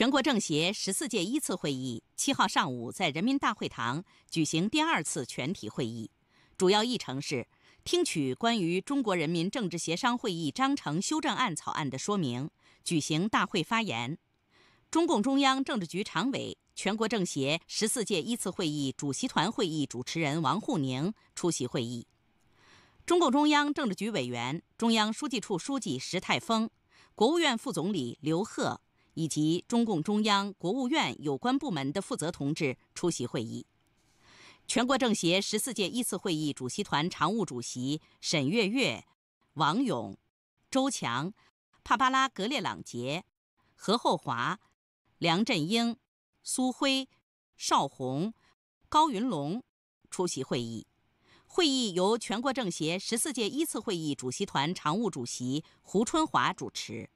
全国政协十四届一次会议七号上午在人民大会堂举行第二次全体会议，主要议程是听取关于中国人民政治协商会议章程修正案草案的说明，举行大会发言。中共中央政治局常委、全国政协十四届一次会议主席团会议主持人王沪宁出席会议。中共中央政治局委员、中央书记处书记石泰峰，国务院副总理刘鹤。以及中共中央、国务院有关部门的负责同志出席会议。全国政协十四届一次会议主席团常务主席沈月月、王勇、周强、帕巴拉格列朗杰、何厚华、梁振英、苏辉、邵宏、高云龙出席会议。会议由全国政协十四届一次会议主席团常务主席胡春华主持。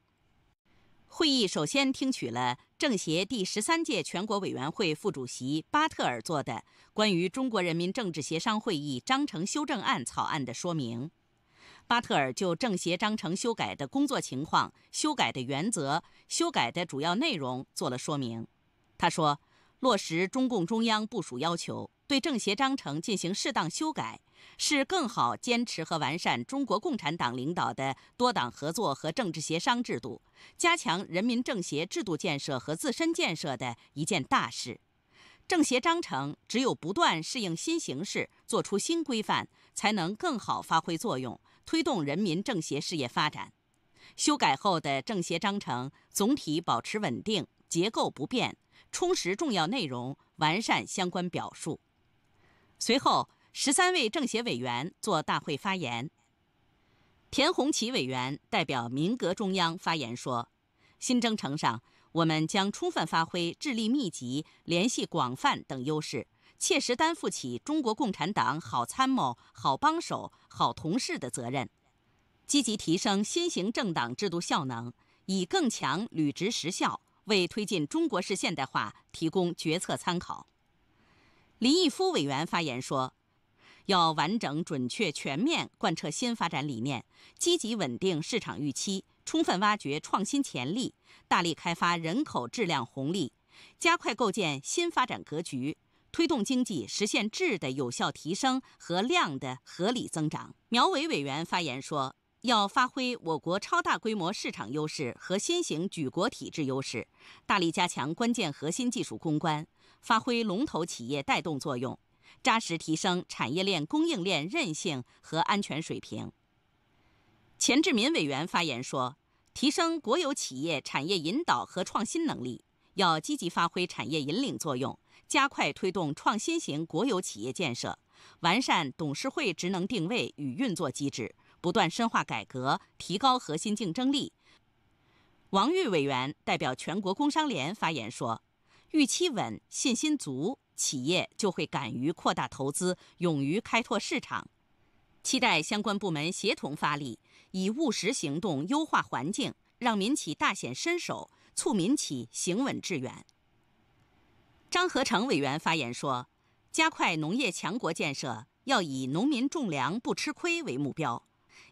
会议首先听取了政协第十三届全国委员会副主席巴特尔做的关于中国人民政治协商会议章程修正案草案的说明。巴特尔就政协章程修改的工作情况、修改的原则、修改的主要内容做了说明。他说，落实中共中央部署要求。对政协章程进行适当修改，是更好坚持和完善中国共产党领导的多党合作和政治协商制度，加强人民政协制度建设和自身建设的一件大事。政协章程只有不断适应新形势，作出新规范，才能更好发挥作用，推动人民政协事业发展。修改后的政协章程总体保持稳定，结构不变，充实重要内容，完善相关表述。随后，十三位政协委员作大会发言。田红旗委员代表民革中央发言说：“新征程上，我们将充分发挥智力密集、联系广泛等优势，切实担负起中国共产党好参谋、好帮手、好同事的责任，积极提升新型政党制度效能，以更强履职实效，为推进中国式现代化提供决策参考。”林毅夫委员发言说：“要完整、准确、全面贯彻新发展理念，积极稳定市场预期，充分挖掘创新潜力，大力开发人口质量红利，加快构建新发展格局，推动经济实现质的有效提升和量的合理增长。”苗圩委员发言说：“要发挥我国超大规模市场优势和新型举国体制优势，大力加强关键核心技术攻关。”发挥龙头企业带动作用，扎实提升产业链供应链韧性和安全水平。钱志民委员发言说：“提升国有企业产业引导和创新能力，要积极发挥产业引领作用，加快推动创新型国有企业建设，完善董事会职能定位与运作机制，不断深化改革，提高核心竞争力。”王玉委员代表全国工商联发言说。预期稳、信心足，企业就会敢于扩大投资、勇于开拓市场。期待相关部门协同发力，以务实行动优化环境，让民企大显身手，促民企行稳致远。张合成委员发言说：“加快农业强国建设，要以农民种粮不吃亏为目标，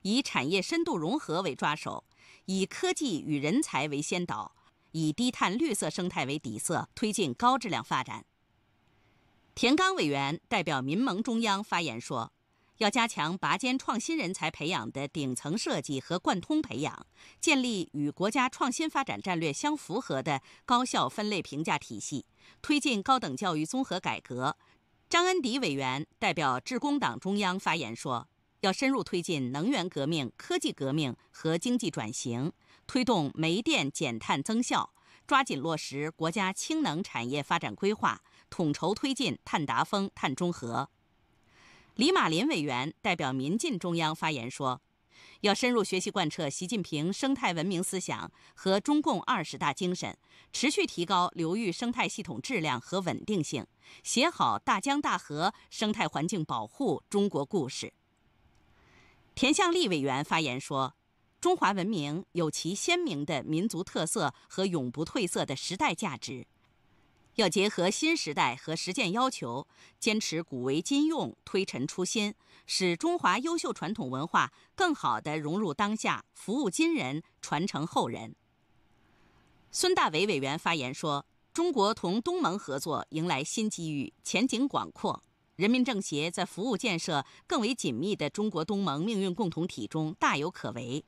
以产业深度融合为抓手，以科技与人才为先导。”以低碳、绿色、生态为底色，推进高质量发展。田刚委员代表民盟中央发言说：“要加强拔尖创新人才培养的顶层设计和贯通培养，建立与国家创新发展战略相符合的高效分类评价体系，推进高等教育综合改革。”张恩迪委员代表致公党中央发言说：“要深入推进能源革命、科技革命和经济转型。”推动煤电减碳增效，抓紧落实国家氢能产业发展规划，统筹推进碳达峰、碳中和。李马林委员代表民进中央发言说：“要深入学习贯彻习近平生态文明思想和中共二十大精神，持续提高流域生态系统质量和稳定性，写好大江大河生态环境保护中国故事。”田向利委员发言说。中华文明有其鲜明的民族特色和永不褪色的时代价值，要结合新时代和实践要求，坚持古为今用、推陈出新，使中华优秀传统文化更好地融入当下、服务今人、传承后人。孙大伟委员发言说：“中国同东盟合作迎来新机遇，前景广阔。人民政协在服务建设更为紧密的中国东盟命运共同体中大有可为。”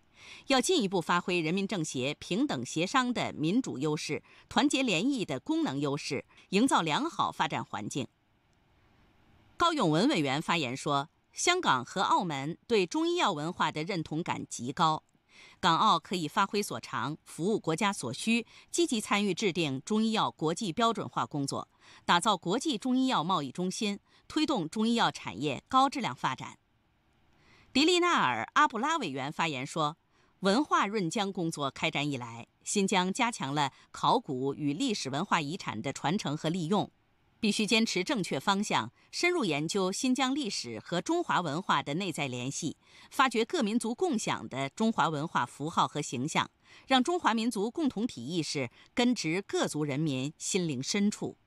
要进一步发挥人民政协平等协商的民主优势、团结联谊的功能优势，营造良好发展环境。高永文委员发言说：“香港和澳门对中医药文化的认同感极高，港澳可以发挥所长，服务国家所需，积极参与制定中医药国际标准化工作，打造国际中医药贸易中心，推动中医药产业高质量发展。”迪丽纳尔阿布拉委员发言说。文化润疆工作开展以来，新疆加强了考古与历史文化遗产的传承和利用。必须坚持正确方向，深入研究新疆历史和中华文化的内在联系，发掘各民族共享的中华文化符号和形象，让中华民族共同体意识根植各族人民心灵深处。